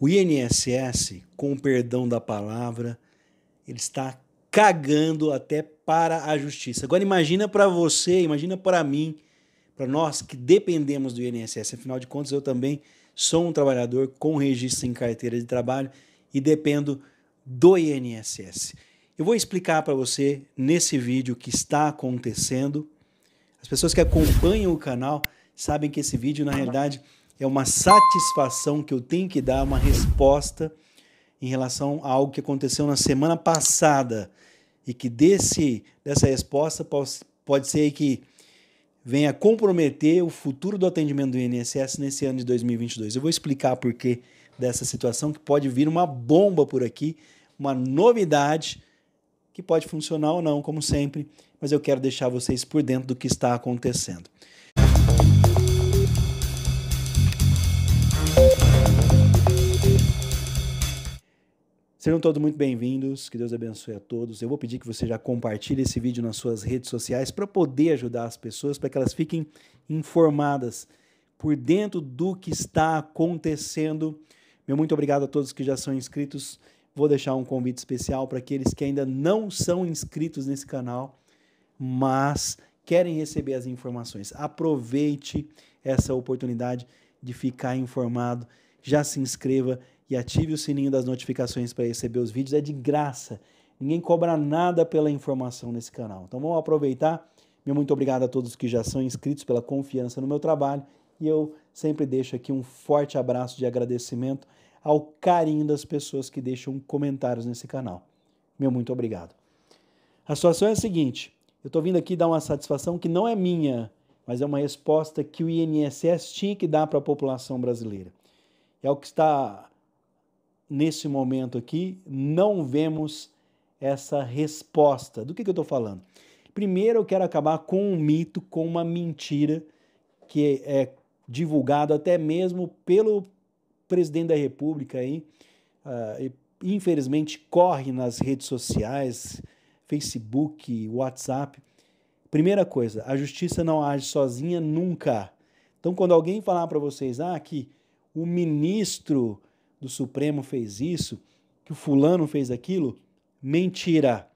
O INSS, com o perdão da palavra, ele está cagando até para a justiça. Agora imagina para você, imagina para mim, para nós que dependemos do INSS. Afinal de contas, eu também sou um trabalhador com registro em carteira de trabalho e dependo do INSS. Eu vou explicar para você nesse vídeo o que está acontecendo. As pessoas que acompanham o canal sabem que esse vídeo, na realidade, é uma satisfação que eu tenho que dar uma resposta em relação a algo que aconteceu na semana passada e que desse dessa resposta pode, pode ser que venha comprometer o futuro do atendimento do INSS nesse ano de 2022. Eu vou explicar por que dessa situação que pode vir uma bomba por aqui, uma novidade que pode funcionar ou não, como sempre, mas eu quero deixar vocês por dentro do que está acontecendo. Sejam todos muito bem-vindos, que Deus abençoe a todos. Eu vou pedir que você já compartilhe esse vídeo nas suas redes sociais para poder ajudar as pessoas, para que elas fiquem informadas por dentro do que está acontecendo. Meu muito obrigado a todos que já são inscritos. Vou deixar um convite especial para aqueles que ainda não são inscritos nesse canal, mas querem receber as informações. Aproveite essa oportunidade de ficar informado, já se inscreva e ative o sininho das notificações para receber os vídeos. É de graça. Ninguém cobra nada pela informação nesse canal. Então vamos aproveitar. Meu muito obrigado a todos que já são inscritos pela confiança no meu trabalho. E eu sempre deixo aqui um forte abraço de agradecimento ao carinho das pessoas que deixam comentários nesse canal. Meu muito obrigado. A situação é a seguinte: eu estou vindo aqui dar uma satisfação que não é minha, mas é uma resposta que o INSS tinha que dar para a população brasileira. É o que está nesse momento aqui, não vemos essa resposta. Do que, que eu estou falando? Primeiro, eu quero acabar com um mito, com uma mentira que é divulgado até mesmo pelo presidente da República aí. Uh, infelizmente, corre nas redes sociais, Facebook, WhatsApp. Primeira coisa, a justiça não age sozinha nunca. Então, quando alguém falar para vocês ah, que o ministro do Supremo fez isso, que o fulano fez aquilo? Mentira.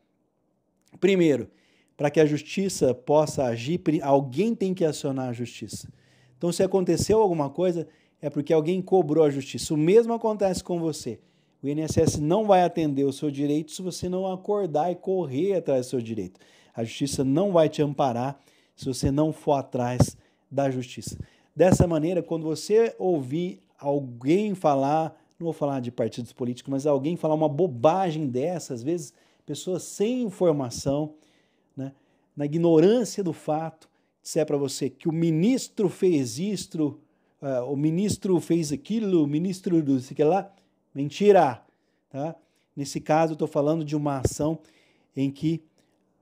Primeiro, para que a justiça possa agir, alguém tem que acionar a justiça. Então, se aconteceu alguma coisa, é porque alguém cobrou a justiça. O mesmo acontece com você. O INSS não vai atender o seu direito se você não acordar e correr atrás do seu direito. A justiça não vai te amparar se você não for atrás da justiça. Dessa maneira, quando você ouvir alguém falar não vou falar de partidos políticos, mas alguém falar uma bobagem dessa, às vezes pessoas sem informação, né, na ignorância do fato, disser para você que o ministro fez isto, uh, o ministro fez aquilo, o ministro do que lá, mentira, tá? Nesse caso, estou falando de uma ação em que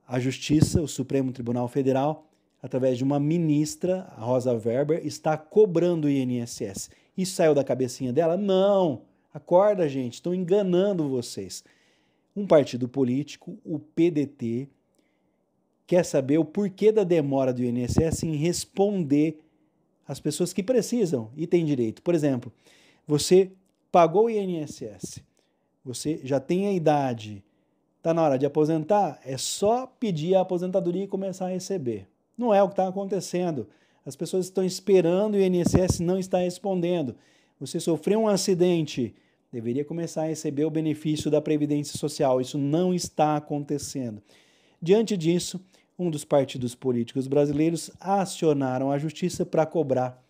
a Justiça, o Supremo Tribunal Federal, através de uma ministra, a Rosa Weber, está cobrando o INSS. Isso saiu da cabecinha dela? Não! Acorda, gente, estão enganando vocês. Um partido político, o PDT, quer saber o porquê da demora do INSS em responder às pessoas que precisam e têm direito. Por exemplo, você pagou o INSS, você já tem a idade, está na hora de aposentar, é só pedir a aposentadoria e começar a receber. Não é o que está acontecendo. As pessoas estão esperando e o INSS não está respondendo. Você sofreu um acidente, deveria começar a receber o benefício da Previdência Social. Isso não está acontecendo. Diante disso, um dos partidos políticos brasileiros acionaram a justiça para cobrar.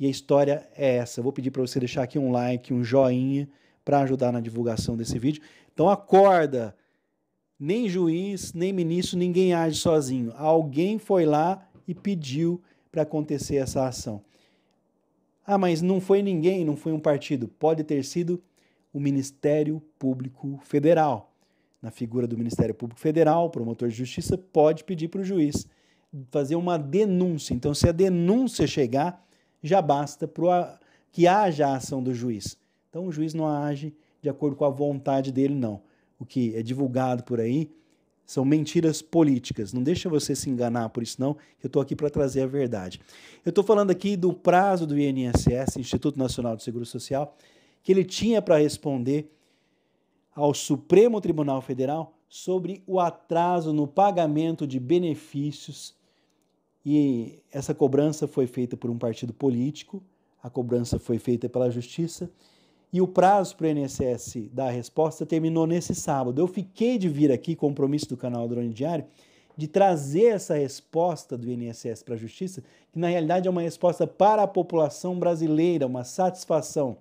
E a história é essa. Eu vou pedir para você deixar aqui um like, um joinha para ajudar na divulgação desse vídeo. Então acorda. Nem juiz, nem ministro, ninguém age sozinho. Alguém foi lá e pediu para acontecer essa ação. Ah, mas não foi ninguém, não foi um partido. Pode ter sido o Ministério Público Federal. Na figura do Ministério Público Federal, o promotor de justiça pode pedir para o juiz fazer uma denúncia. Então, se a denúncia chegar, já basta para que haja a ação do juiz. Então, o juiz não age de acordo com a vontade dele, não. O que é divulgado por aí são mentiras políticas. Não deixa você se enganar por isso, não. Eu estou aqui para trazer a verdade. Eu estou falando aqui do prazo do INSS, Instituto Nacional de Seguro Social, que ele tinha para responder ao Supremo Tribunal Federal sobre o atraso no pagamento de benefícios. E essa cobrança foi feita por um partido político, a cobrança foi feita pela Justiça e o prazo para o INSS dar a resposta terminou nesse sábado. Eu fiquei de vir aqui, compromisso do canal Drone Diário, de trazer essa resposta do INSS para a Justiça, que na realidade é uma resposta para a população brasileira, uma satisfação.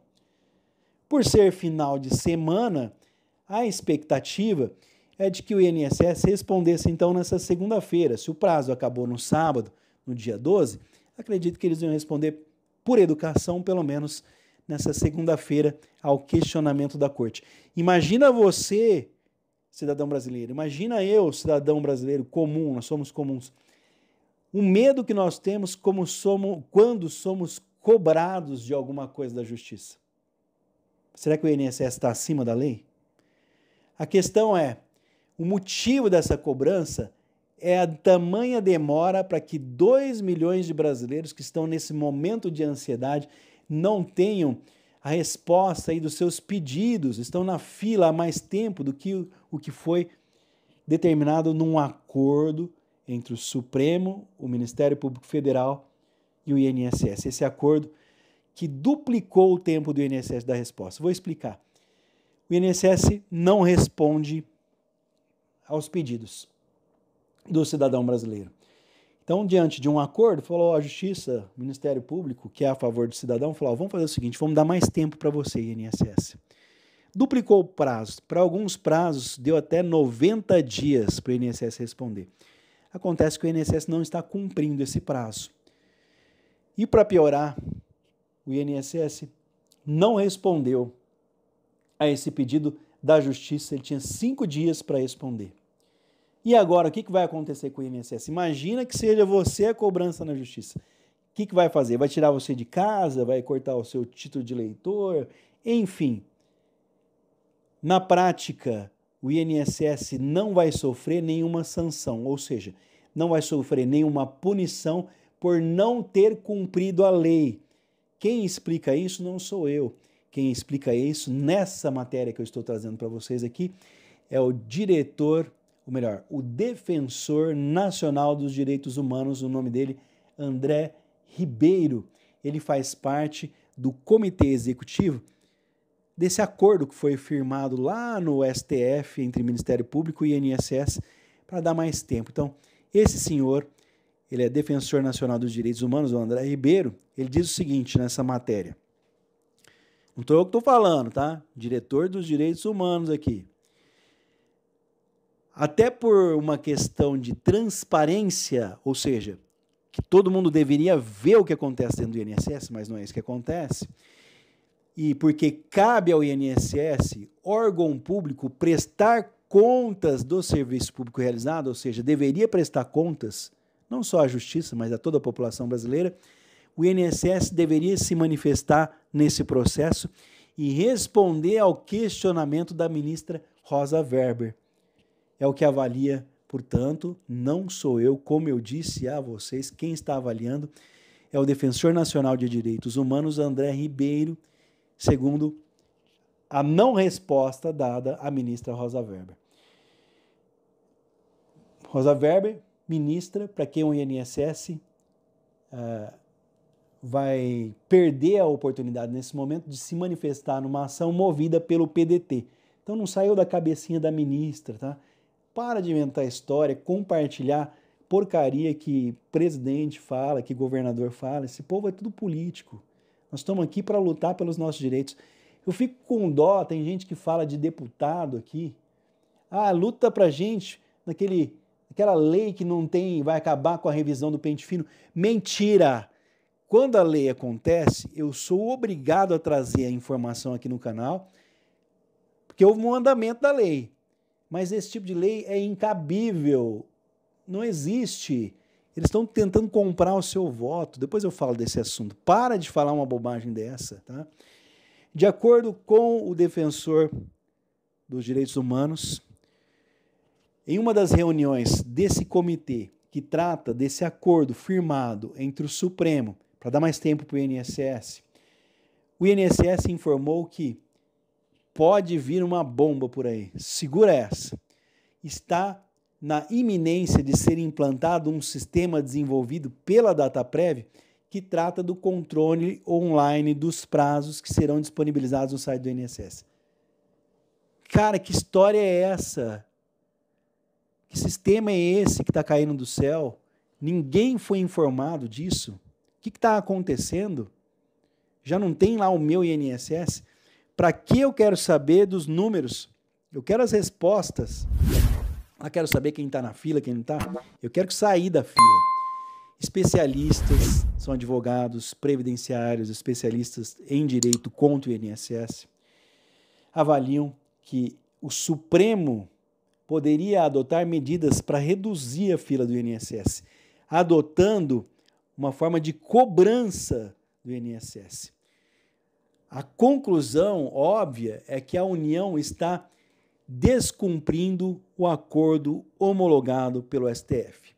Por ser final de semana, a expectativa é de que o INSS respondesse então nessa segunda-feira. Se o prazo acabou no sábado, no dia 12, acredito que eles iam responder por educação, pelo menos nessa segunda-feira ao questionamento da corte. Imagina você, cidadão brasileiro, imagina eu, cidadão brasileiro comum, nós somos comuns. O medo que nós temos como somos, quando somos cobrados de alguma coisa da justiça. Será que o INSS está acima da lei? A questão é: o motivo dessa cobrança é a tamanha demora para que 2 milhões de brasileiros que estão nesse momento de ansiedade não tenham a resposta aí dos seus pedidos, estão na fila há mais tempo do que o que foi determinado num acordo entre o Supremo, o Ministério Público Federal e o INSS. Esse acordo que duplicou o tempo do INSS da resposta. Vou explicar. O INSS não responde aos pedidos do cidadão brasileiro. Então, diante de um acordo, falou a Justiça, o Ministério Público, que é a favor do cidadão, falou: ó, vamos fazer o seguinte, vamos dar mais tempo para você, INSS. Duplicou o prazo. Para alguns prazos, deu até 90 dias para o INSS responder. Acontece que o INSS não está cumprindo esse prazo. E para piorar, o INSS não respondeu a esse pedido da Justiça. Ele tinha cinco dias para responder. E agora, o que, vai acontecer com o INSS? Imagina que seja você a cobrança na justiça. O que vai fazer? Vai tirar você de casa? Vai cortar o seu título de leitor? Enfim. Na prática, o INSS não vai sofrer nenhuma sanção, ou seja, não vai sofrer nenhuma punição por não ter cumprido a lei. Quem explica isso não sou eu. Quem explica isso nessa matéria que eu estou trazendo para vocês aqui é o diretor ou melhor, o defensor nacional dos direitos humanos, o nome dele, André Ribeiro. Ele faz parte do comitê executivo desse acordo que foi firmado lá no STF entre Ministério Público e INSS para dar mais tempo. Então, esse senhor, ele é defensor nacional dos direitos humanos, o André Ribeiro, ele diz o seguinte nessa matéria. Não estou eu que estou falando, tá? Diretor dos direitos humanos aqui até por uma questão de transparência, ou seja, que todo mundo deveria ver o que acontece dentro do INSS, mas não é isso que acontece. E porque cabe ao INSS, órgão público, prestar contas do serviço público realizado, ou seja, deveria prestar contas não só à justiça, mas a toda a população brasileira, o INSS deveria se manifestar nesse processo e responder ao questionamento da ministra Rosa Weber é o que avalia, portanto, não sou eu, como eu disse a vocês, quem está avaliando é o Defensor Nacional de Direitos Humanos, André Ribeiro, segundo a não resposta dada à ministra Rosa Weber. Rosa Weber, ministra, para quem o INSS uh, eh, vai perder a oportunidade nesse momento de se manifestar numa ação movida pelo PDT. Então não saiu da cabecinha da ministra, tá? Para de inventar história, compartilhar porcaria que presidente fala, que governador fala. Esse povo é tudo político. Nós estamos aqui para lutar pelos nossos direitos. Eu fico com dó, tem gente que fala de deputado aqui. Ah, luta pra gente naquele aquela lei que não tem, vai acabar com a revisão do pente fino. Mentira! Quando a lei acontece, eu sou obrigado a trazer a informação aqui no canal, porque houve um andamento da lei. Mas esse tipo de lei é incabível. Não existe. Eles estão tentando comprar o seu voto. Depois eu falo desse assunto. Para de falar uma bobagem dessa, tá? De acordo com o defensor dos direitos humanos, em uma das reuniões desse comitê que trata desse acordo firmado entre o Supremo, para dar mais tempo para o INSS, o INSS informou que pode vir uma bomba por aí. Segura essa. Está na iminência de ser implantado um sistema desenvolvido pela DataPrev que trata do controle online dos prazos que serão disponibilizados no site do INSS. Cara, que história é essa? Que sistema é esse que está caindo do céu? Ninguém foi informado disso? O que está acontecendo? Já não tem lá o meu INSS? Para que eu quero saber dos números? Eu quero as respostas. Eu quero saber quem está na fila, quem não está. Eu quero sair da fila. Especialistas são advogados, previdenciários, especialistas em direito contra o INSS, avaliam que o Supremo poderia adotar medidas para reduzir a fila do INSS, adotando uma forma de cobrança do INSS. A conclusão óbvia é que a União está descumprindo o acordo homologado pelo STF,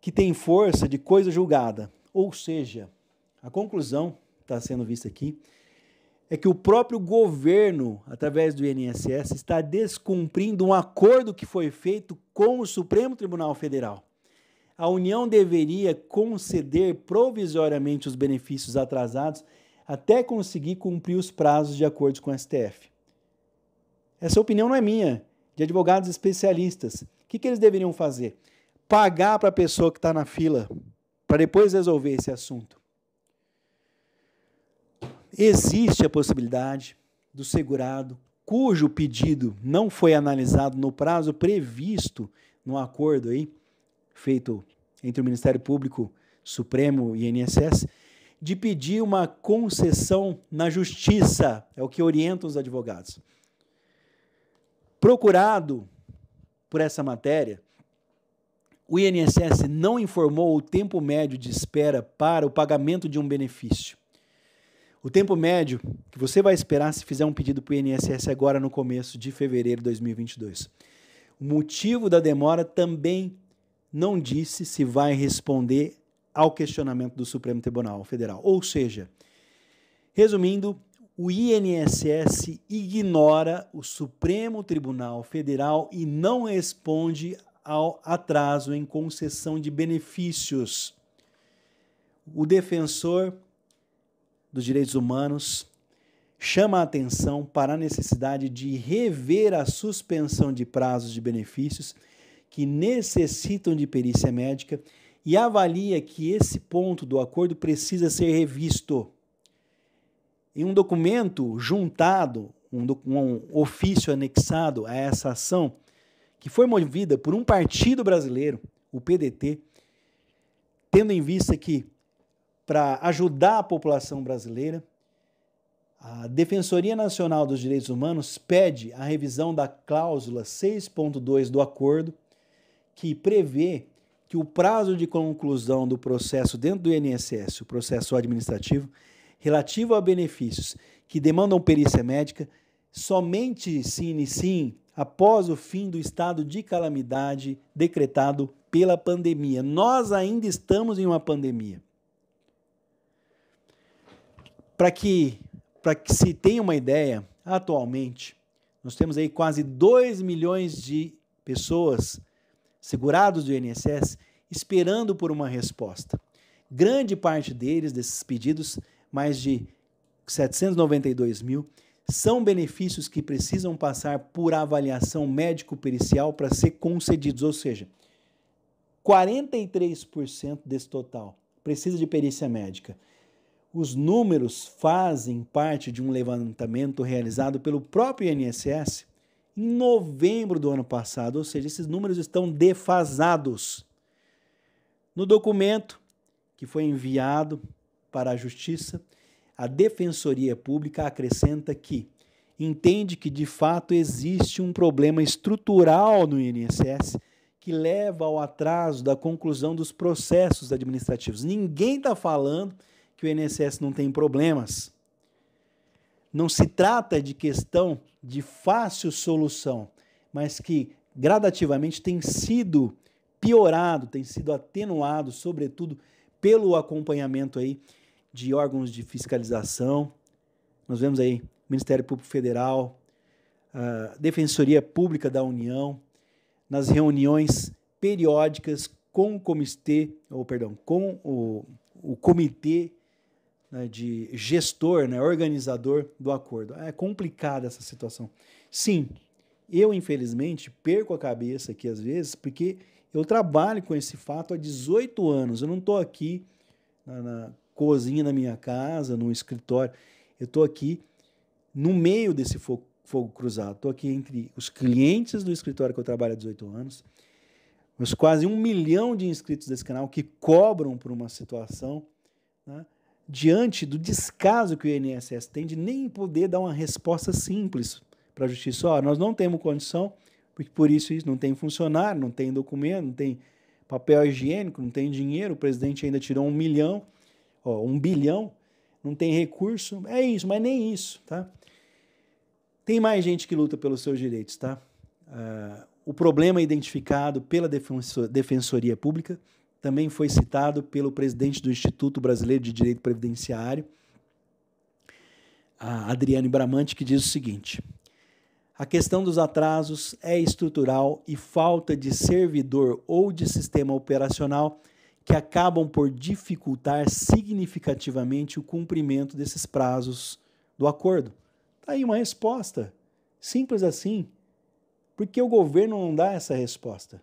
que tem força de coisa julgada. Ou seja, a conclusão está sendo vista aqui é que o próprio governo, através do INSS, está descumprindo um acordo que foi feito com o Supremo Tribunal Federal. A União deveria conceder provisoriamente os benefícios atrasados até conseguir cumprir os prazos de acordo com o STF. Essa opinião não é minha, de advogados especialistas. O que, que eles deveriam fazer? Pagar para a pessoa que está na fila, para depois resolver esse assunto. Existe a possibilidade do segurado, cujo pedido não foi analisado no prazo previsto no acordo aí, feito entre o Ministério Público Supremo e INSS, de pedir uma concessão na justiça, é o que orientam os advogados. Procurado por essa matéria, o INSS não informou o tempo médio de espera para o pagamento de um benefício. O tempo médio que você vai esperar se fizer um pedido para o INSS agora no começo de fevereiro de 2022. O motivo da demora também não disse se vai responder ao questionamento do Supremo Tribunal Federal. Ou seja, resumindo, o INSS ignora o Supremo Tribunal Federal e não responde ao atraso em concessão de benefícios. O defensor dos direitos humanos chama a atenção para a necessidade de rever a suspensão de prazos de benefícios que necessitam de perícia médica e avalia que esse ponto do acordo precisa ser revisto. Em um documento juntado, um, um ofício anexado a essa ação, que foi movida por um partido brasileiro, o PDT, tendo em vista que, para ajudar a população brasileira, a Defensoria Nacional dos Direitos Humanos pede a revisão da cláusula 6.2 do acordo, que prevê que o prazo de conclusão do processo dentro do INSS, o processo administrativo, relativo a benefícios que demandam perícia médica, somente se iniciem após o fim do estado de calamidade decretado pela pandemia. Nós ainda estamos em uma pandemia. Para que, que se tenha uma ideia, atualmente, nós temos aí quase 2 milhões de pessoas segurados do INSS, esperando por uma resposta. Grande parte deles, desses pedidos, mais de 792 mil, são benefícios que precisam passar por avaliação médico-pericial para ser concedidos, ou seja, 43% desse total precisa de perícia médica. Os números fazem parte de um levantamento realizado pelo próprio INSS em novembro do ano passado, ou seja, esses números estão defasados. No documento que foi enviado para a Justiça, a Defensoria Pública acrescenta que entende que de fato existe um problema estrutural no INSS que leva ao atraso da conclusão dos processos administrativos. Ninguém está falando que o INSS não tem problemas não se trata de questão de fácil solução, mas que gradativamente tem sido piorado, tem sido atenuado, sobretudo pelo acompanhamento aí de órgãos de fiscalização. Nós vemos aí Ministério Público Federal, ah, Defensoria Pública da União, nas reuniões periódicas com o comitê, ou perdão, com o, o comitê né, de gestor, né, organizador do acordo. É complicada essa situação. Sim, eu infelizmente perco a cabeça aqui às vezes, porque eu trabalho com esse fato há 18 anos. Eu não estou aqui na, na cozinha da minha casa, no escritório. Eu estou aqui no meio desse fogo, fogo cruzado. Estou aqui entre os clientes do escritório que eu trabalho há 18 anos, os quase um milhão de inscritos desse canal que cobram por uma situação, né? diante do descaso que o INSS tem de nem poder dar uma resposta simples para a justiça. Ó, oh, nós não temos condição, porque por isso isso não tem funcionário, não tem documento, não tem papel higiênico, não tem dinheiro, o presidente ainda tirou um milhão, ó, um bilhão, não tem recurso. É isso, mas nem isso, tá? Tem mais gente que luta pelos seus direitos, tá? Uh, o problema é identificado pela defensoria pública, também foi citado pelo presidente do Instituto Brasileiro de Direito Previdenciário, Adriane Bramante, que diz o seguinte: a questão dos atrasos é estrutural e falta de servidor ou de sistema operacional que acabam por dificultar significativamente o cumprimento desses prazos do acordo. Está aí uma resposta. Simples assim. Por que o governo não dá essa resposta?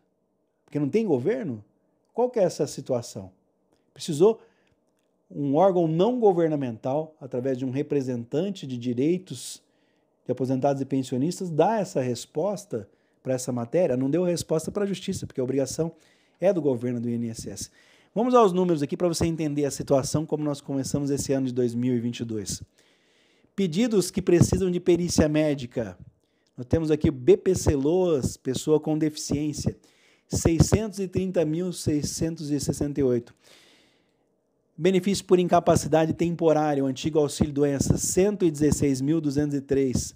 Porque não tem governo? Qual que é essa situação? Precisou um órgão não governamental, através de um representante de direitos de aposentados e pensionistas, dar essa resposta para essa matéria. Não deu resposta para a justiça, porque a obrigação é do governo do INSS. Vamos aos números aqui para você entender a situação como nós começamos esse ano de 2022. Pedidos que precisam de perícia médica. Nós temos aqui BPC Loas, pessoa com deficiência, 630.668. Benefício por incapacidade temporária, o antigo auxílio doença, 116.203.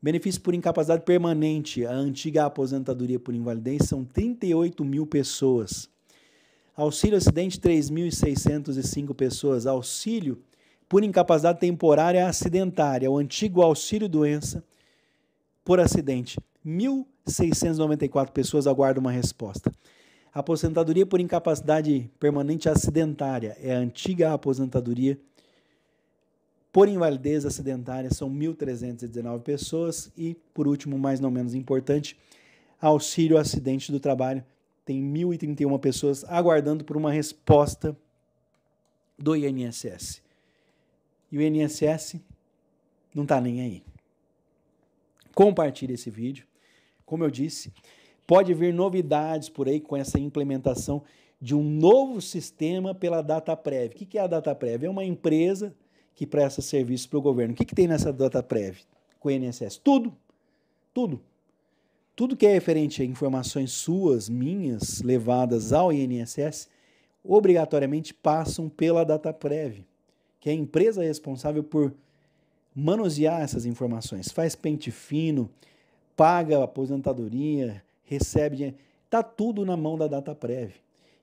Benefício por incapacidade permanente, a antiga aposentadoria por invalidez, são 38 mil pessoas. Auxílio acidente, 3.605 pessoas. Auxílio por incapacidade temporária acidentária, o antigo auxílio doença por acidente, 1.694 pessoas aguardam uma resposta. A aposentadoria por incapacidade permanente acidentária é a antiga aposentadoria por invalidez acidentária, são 1.319 pessoas. E, por último, mas não menos importante, auxílio acidente do trabalho, tem 1.031 pessoas aguardando por uma resposta do INSS. E o INSS não está nem aí. Compartilhe esse vídeo como eu disse, pode vir novidades por aí com essa implementação de um novo sistema pela DataPrev. O que é a DataPrev? É uma empresa que presta serviço para o governo. O que, que tem nessa DataPrev com o INSS? Tudo, tudo. Tudo que é referente a informações suas, minhas, levadas ao INSS, obrigatoriamente passam pela DataPrev, que é a empresa responsável por manusear essas informações. Faz pente fino, paga a aposentadoria, recebe dinheiro. Está tudo na mão da DataPrev.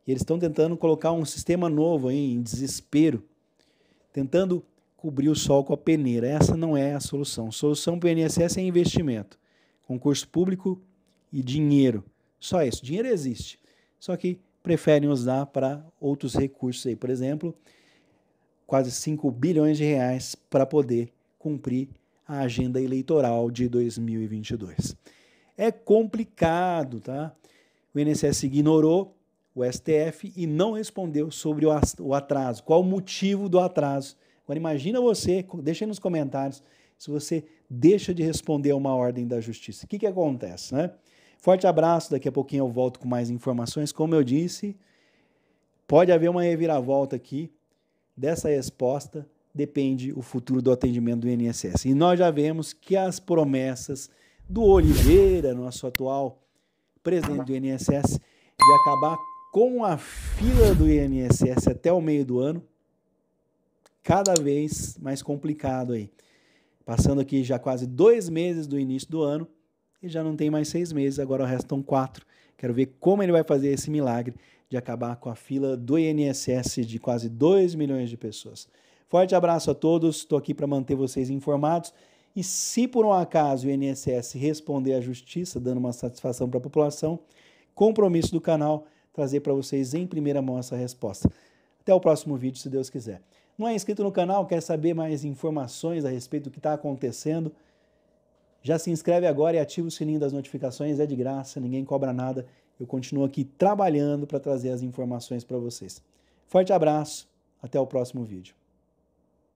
E eles estão tentando colocar um sistema novo em desespero, tentando cobrir o sol com a peneira. Essa não é a solução. Solução para o INSS é investimento, concurso público e dinheiro. Só isso. Dinheiro existe. Só que preferem usar para outros recursos aí. Por exemplo, quase 5 bilhões de reais para poder cumprir a agenda eleitoral de 2022. É complicado, tá? O INSS ignorou o STF e não respondeu sobre o atraso. Qual o motivo do atraso? Agora imagina você, deixa aí nos comentários, se você deixa de responder a uma ordem da justiça. O que, que acontece, né? Forte abraço, daqui a pouquinho eu volto com mais informações. Como eu disse, pode haver uma reviravolta aqui dessa resposta depende o futuro do atendimento do INSS. E nós já vemos que as promessas do Oliveira, nosso atual presidente do INSS, de acabar com a fila do INSS até o meio do ano, cada vez mais complicado aí. Passando aqui já quase dois meses do início do ano e já não tem mais seis meses, agora restam quatro. Quero ver como ele vai fazer esse milagre de acabar com a fila do INSS de quase 2 milhões de pessoas. Forte abraço a todos, estou aqui para manter vocês informados. E se por um acaso o INSS responder à justiça, dando uma satisfação para a população, compromisso do canal trazer para vocês em primeira mão essa resposta. Até o próximo vídeo, se Deus quiser. Não é inscrito no canal, quer saber mais informações a respeito do que está acontecendo? Já se inscreve agora e ativa o sininho das notificações, é de graça, ninguém cobra nada. Eu continuo aqui trabalhando para trazer as informações para vocês. Forte abraço, até o próximo vídeo.